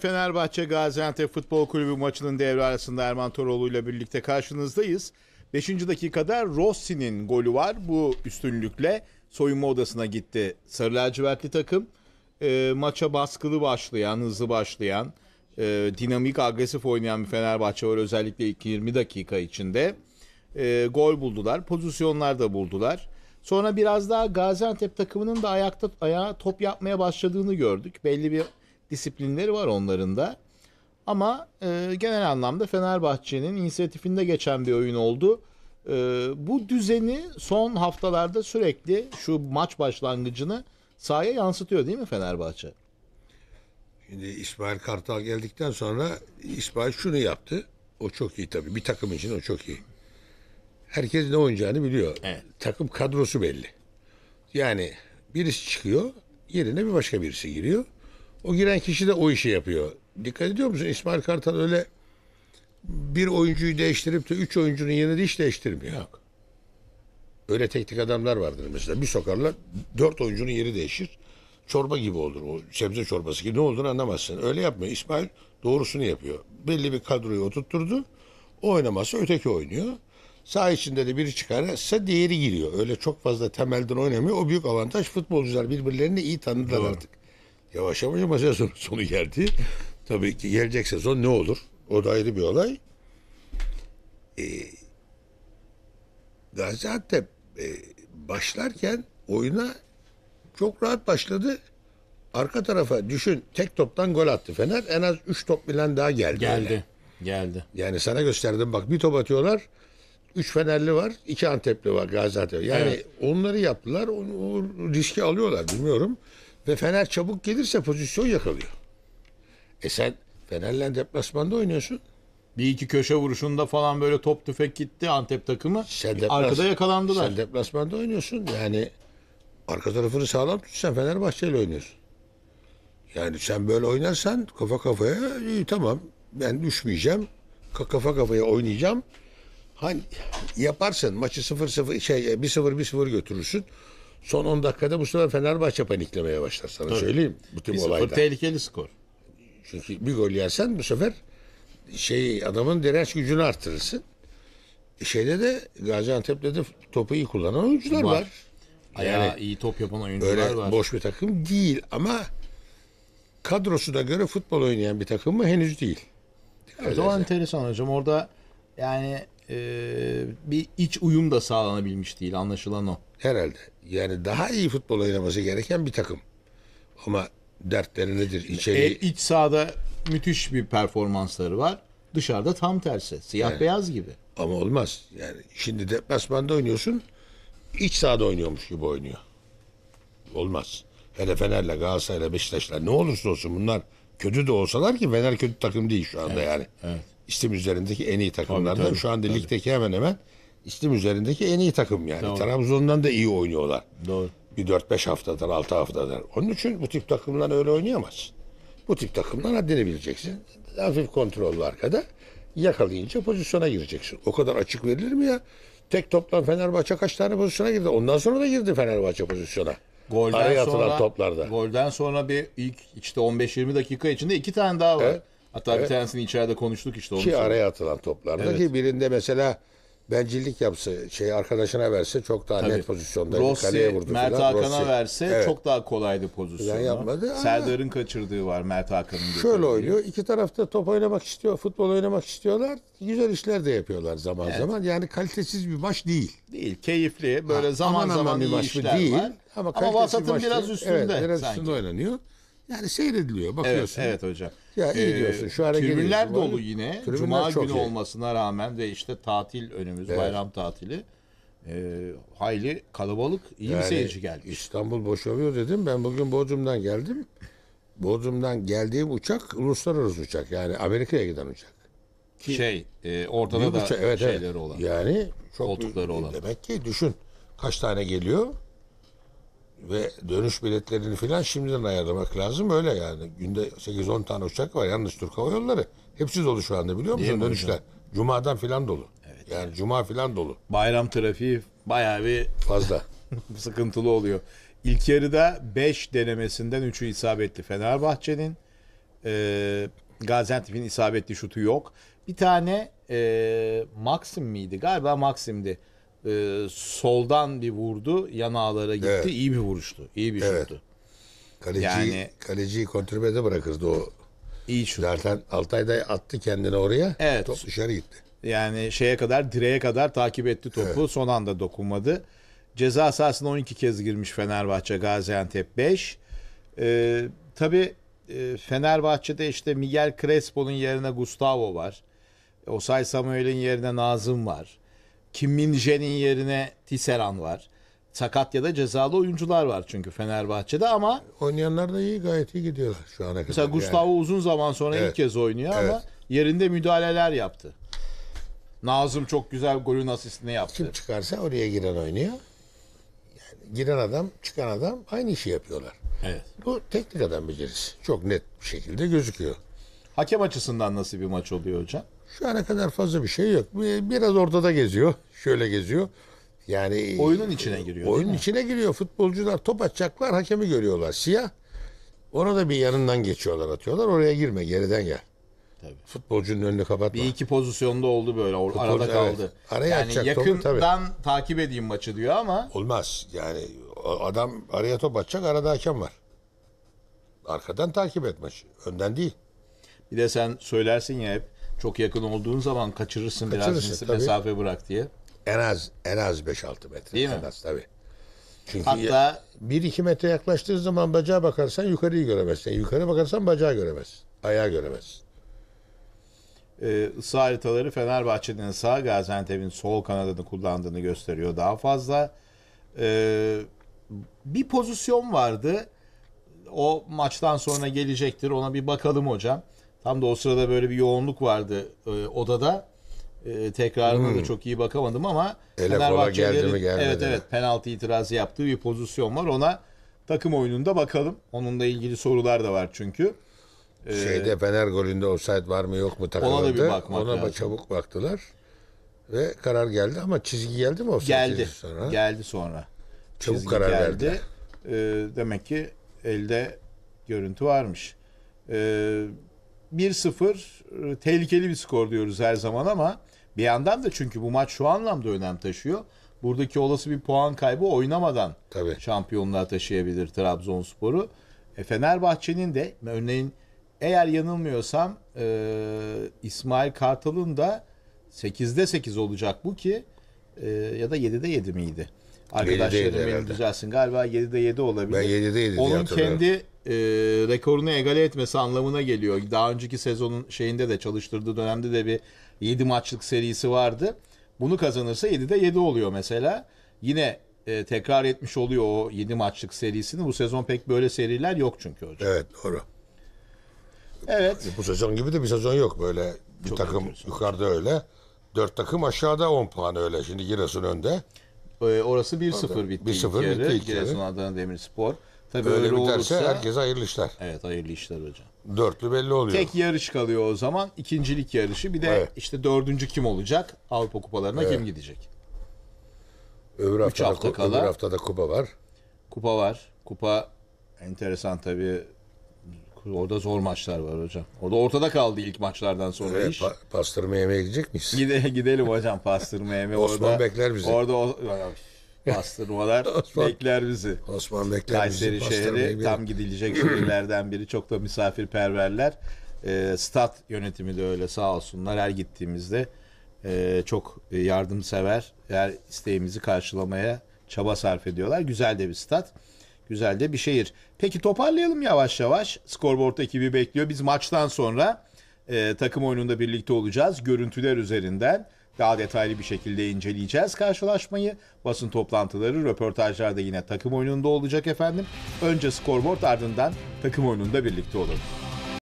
Fenerbahçe Gaziantep Futbol Kulübü maçının devre arasında Erman Toroğlu ile birlikte karşınızdayız. 5. dakikada Rossi'nin golü var. Bu üstünlükle soyunma odasına gitti Sarı Lacivertli takım. E, maça baskılı başlayan, hızlı başlayan, e, dinamik, agresif oynayan bir Fenerbahçe var özellikle ilk 20 dakika içinde. E, gol buldular, pozisyonlar da buldular. Sonra biraz daha Gaziantep takımının da ayakta ayağa top yapmaya başladığını gördük. Belli bir disiplinleri var onların da. Ama e, genel anlamda Fenerbahçe'nin inisiyatifinde geçen bir oyun oldu. E, bu düzeni son haftalarda sürekli şu maç başlangıcını sahaya yansıtıyor değil mi Fenerbahçe? Şimdi İsmail Kartal geldikten sonra İsmail şunu yaptı. O çok iyi tabii. Bir takım için o çok iyi. Herkes ne oynayacağını biliyor. Evet. Takım kadrosu belli. Yani birisi çıkıyor, yerine bir başka birisi giriyor. O giren kişi de o işi yapıyor. Dikkat ediyor musun? İsmail Kartal öyle bir oyuncuyu değiştirip de üç oyuncunun yerini hiç değiştirmiyor. Yok. Öyle teknik adamlar vardır mesela. Bir sokarlar dört oyuncunun yeri değişir. Çorba gibi olur o sebze çorbası gibi. Ne olduğunu anlamazsın. Öyle yapmıyor. İsmail doğrusunu yapıyor. Belli bir kadroyu oturtturdu. O oynamazsa öteki oynuyor. Sağ içinde de biri çıkarsa diğeri giriyor. Öyle çok fazla temelden oynamıyor. O büyük avantaj futbolcular birbirlerini iyi tanıdılar Doğru. artık yavaş yavaş ama sezon sonu geldi. Tabii ki gelecek sezon ne olur? O da ayrı bir olay. Ee, Gaziantep e, başlarken oyuna çok rahat başladı. Arka tarafa düşün tek toptan gol attı Fener. En az 3 top bilen daha geldi. Geldi. Öyle. Geldi. Yani sana gösterdim bak bir top atıyorlar. 3 Fenerli var, 2 Antepli var Gaziantep. Yani evet. onları yaptılar. Onu, o riski alıyorlar bilmiyorum. Ve Fener çabuk gelirse pozisyon yakalıyor. E sen Fener'le deplasmanda oynuyorsun. Bir iki köşe vuruşunda falan böyle top tüfek gitti Antep takımı. Sen deplas- Arkada yakalandılar. Sen deplasmanda oynuyorsun. Yani arka tarafını sağlam tutsan Fenerbahçe ile oynuyorsun. Yani sen böyle oynarsan kafa kafaya iyi tamam ben düşmeyeceğim. Kafa kafaya oynayacağım. Hani yaparsın maçı 0-0 şey 1-0 1-0 götürürsün. Son 10 dakikada bu sefer Fenerbahçe paniklemeye başlar sana Tabii. söyleyeyim. Bu tip olayda. tehlikeli skor. Çünkü bir gol yersen bu sefer şey adamın direnç gücünü artırırsın. Şeyde de Gaziantep'te de topu iyi kullanan oyuncular var. Var. Ayağı Yani iyi top yapan oyuncular Öyle var. boş bir takım değil ama kadrosu da göre futbol oynayan bir takım mı henüz değil. Evet, o enteresan hocam. Orada yani e, bir iç uyum da sağlanabilmiş değil anlaşılan o. Herhalde. Yani daha iyi futbol oynaması gereken bir takım. Ama dertleri nedir? İçeri... E, iç sahada müthiş bir performansları var. Dışarıda tam tersi. Siyah yani. beyaz gibi. Ama olmaz. Yani şimdi deplasmanda oynuyorsun. iç sahada oynuyormuş gibi oynuyor. Olmaz. Hele Fener'le Galatasaray'la Beşiktaş'la ne olursa olsun bunlar kötü de olsalar ki Fener kötü takım değil şu anda evet, yani. Evet istim üzerindeki en iyi takımlardan. Tabii, tabii, Şu anda tabii. ligdeki hemen hemen istim üzerindeki en iyi takım yani. Doğru. Trabzon'dan da iyi oynuyorlar. Doğru. Bir 4-5 haftadır, 6 haftadır. Onun için bu tip takımlar öyle oynayamazsın. Bu tip takımlar haddini bileceksin. Hafif kontrollü arkada yakalayınca pozisyona gireceksin. O kadar açık verilir mi ya? Tek toplam Fenerbahçe kaç tane pozisyona girdi? Ondan sonra da girdi Fenerbahçe pozisyona. Golden Araya sonra, toplarda. Golden sonra bir ilk işte 15-20 dakika içinde iki tane daha var. Evet. Hatta evet. bir tanesini içeride konuştuk işte. Onu Ki araya atılan toplarda evet. ki birinde mesela bencillik yapsa şey arkadaşına verse çok daha Tabii. net pozisyonda Rossi, kaleye vurdu Mert falan. Hakan'a verse evet. çok daha kolaydı pozisyonu. yapmadı. Serdar'ın kaçırdığı var Mert Hakan'ın. Şöyle oynuyor. İki tarafta top oynamak istiyor, futbol oynamak istiyorlar. Güzel işler de yapıyorlar zaman evet. zaman. Yani kalitesiz bir maç değil. Değil. Keyifli. Böyle ha, zaman aman zaman aman iyi bir maç işler değil. var. Ama, ama vasatın bir biraz üstünde. Evet, biraz sanki. üstünde oynanıyor. Yani seyrediliyor bakıyorsun. Evet, evet hocam. Ya iyi ee, diyorsun. Şu ara tribünler dolu var. yine. Tribünler Cuma günü iyi. olmasına rağmen ve işte tatil önümüz evet. bayram tatili. E, hayli kalabalık iyi yani, bir seyirci geldi. İstanbul boşalıyor dedim. Ben bugün Bodrum'dan geldim. Bodrum'dan geldiğim uçak uluslararası uçak. Yani Amerika'ya giden uçak. Ki, şey e, ortada da uçak, evet, şeyleri evet. olan. Yani çok koltukları olan. Demek ki düşün kaç tane geliyor? ve dönüş biletlerini filan şimdiden ayarlamak lazım. Öyle yani. Günde 8-10 tane uçak var. Yalnız Türk Hava Yolları. Hepsi dolu şu anda biliyor musun? Dönüşler. Hocam? Cumadan filan dolu. Evet. Yani cuma filan dolu. Bayram trafiği bayağı bir fazla. sıkıntılı oluyor. İlk yarıda 5 denemesinden 3'ü isabetli Fenerbahçe'nin. E, Gaziantep'in isabetli şutu yok. Bir tane e, Maxim miydi? Galiba Maxim'di e, soldan bir vurdu. Yanağlara gitti. Evet. İyi bir vuruştu. İyi bir evet. şuttu. Kaleci, yani, kaleciyi kontrolde bırakırdı o. İyi şut. Zaten Altay da attı kendini oraya. Evet. Top dışarı gitti. Yani şeye kadar direğe kadar takip etti topu. Evet. Son anda dokunmadı. Ceza sahasına 12 kez girmiş Fenerbahçe Gaziantep 5. Ee, tabii e, Fenerbahçe'de işte Miguel Crespo'nun yerine Gustavo var. Osay Samuel'in yerine Nazım var. Kim Min Jae'nin yerine Tisseran var. Sakat ya da cezalı oyuncular var çünkü Fenerbahçe'de ama Oynayanlar da iyi gayet iyi gidiyorlar şu ana kadar. mesela Gustavo uzun zaman sonra Evet. ilk kez oynuyor ama yerinde müdahaleler yaptı. Nazım çok güzel golün asistini yaptı. Kim çıkarsa oraya giren oynuyor. Yani giren adam, çıkan adam aynı işi yapıyorlar. Evet. Bu teknik adam becerisi. Çok net bir şekilde gözüküyor. Hakem açısından nasıl bir maç oluyor hocam? Şu ana kadar fazla bir şey yok. Biraz ortada geziyor. Şöyle geziyor. Yani oyunun içine giriyor. Oyunun içine giriyor. Futbolcular top atacaklar, hakemi görüyorlar. Siyah. Ona da bir yanından geçiyorlar, atıyorlar. Oraya girme, geriden gel. Tabii. Futbolcunun önünü kapatma. Bir iki pozisyonda oldu böyle. Futbolcu, arada kaldı. Evet. Araya yani yakından topu, takip edeyim maçı diyor ama. Olmaz. Yani adam araya top atacak, arada hakem var. Arkadan takip et maçı. Önden değil. Bir de sen söylersin ya hep çok yakın olduğun zaman kaçırırsın, Kaçırırsın, biraz mesafe bırak diye. En az en az 5-6 metre. Değil mi? en az tabii. Çünkü Hatta 1-2 metre yaklaştığın zaman bacağa bakarsan yukarıyı göremezsin. Yukarı bakarsan bacağı göremezsin. Ayağı göremezsin. E, ısı haritaları Fenerbahçe'nin sağ Gaziantep'in sol kanadını kullandığını gösteriyor daha fazla. E, bir pozisyon vardı. O maçtan sonra gelecektir. Ona bir bakalım hocam. Tam da o sırada böyle bir yoğunluk vardı e, odada. E, tekrarına hmm. da çok iyi bakamadım ama Ele Fenerbahçelilerin geldi mi, evet evet penaltı itirazı yaptığı bir pozisyon var. Ona takım oyununda bakalım. Onunla ilgili sorular da var çünkü. Ee, Şeyde Fener golünde offside var mı yok mu takımda? Ona da bir bakmak Ona lazım. çabuk baktılar. Ve karar geldi ama çizgi geldi mi offside geldi. sonra? Geldi sonra. Çabuk çizgi karar geldi. verdi. Ee, demek ki elde görüntü varmış. Ee, 1-0 e, tehlikeli bir skor diyoruz her zaman ama bir yandan da çünkü bu maç şu anlamda önem taşıyor. Buradaki olası bir puan kaybı oynamadan Tabii. şampiyonluğa taşıyabilir Trabzonspor'u. E, Fenerbahçe'nin de örneğin eğer yanılmıyorsam e, İsmail Kartal'ın da 8'de 8 olacak bu ki e, ya da 7'de 7 miydi? Arkadaşlarım benim herhalde. düzelsin. Galiba 7'de 7 olabilir. Ben 7'de 7 Onun kendi e, rekorunu egale etmesi anlamına geliyor. Daha önceki sezonun şeyinde de çalıştırdığı dönemde de bir 7 maçlık serisi vardı. Bunu kazanırsa 7'de 7 oluyor mesela. Yine e, tekrar etmiş oluyor o 7 maçlık serisini. Bu sezon pek böyle seriler yok çünkü hocam. Evet doğru. Evet. E, bu sezon gibi de bir sezon yok böyle. Bir Çok takım yukarıda öyle. Dört takım aşağıda 10 puan öyle. Şimdi Giresun önde. Ee, orası 1-0 bitti, 1-0 bitti Giresun Adana Demirspor. Tabii öyle, öyle biterse olursa herkese hayırlı işler. Evet hayırlı işler hocam. Dörtlü belli oluyor. Tek yarış kalıyor o zaman. ikincilik yarışı. Bir de Evet. işte dördüncü kim olacak? Avrupa kupalarına kim gidecek? Öbür hafta, hafta hafta kala. öbür haftada kupa var. Kupa var. Kupa enteresan tabii. Orada zor maçlar var hocam. Orada ortada kaldı ilk maçlardan sonra evet, iş. Pa- pastırma yemeğe gidecek miyiz? Gide gidelim hocam pastırma yemeğe. Osman orada, bekler bizi. Orada o, pastırmalar Osman, bekler bizi. Osman bekler Kayseri bizi. Kayseri şehri tam gidilecek şehirlerden biri. Çok da misafirperverler. E, stat yönetimi de öyle sağ olsunlar. Her gittiğimizde e, çok yardımsever. Her isteğimizi karşılamaya çaba sarf ediyorlar. Güzel de bir stat. Güzel de bir şehir. Peki toparlayalım yavaş yavaş. Scoreboard ekibi bekliyor. Biz maçtan sonra e, takım oyununda birlikte olacağız. Görüntüler üzerinden daha detaylı bir şekilde inceleyeceğiz karşılaşmayı. Basın toplantıları, röportajlar da yine takım oyununda olacak efendim. Önce scoreboard ardından takım oyununda birlikte olalım.